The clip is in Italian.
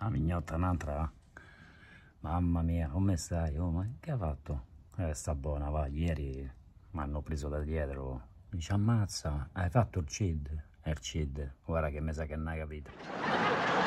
la ah, mignotta un'altra? Mamma mia, come stai? Oh, ma che ha fatto? Eh, sta buona, va, ieri mi hanno preso da dietro. Mi ci ammazza, hai fatto il CID? Eh, il CID, guarda che mi sa che non hai capito.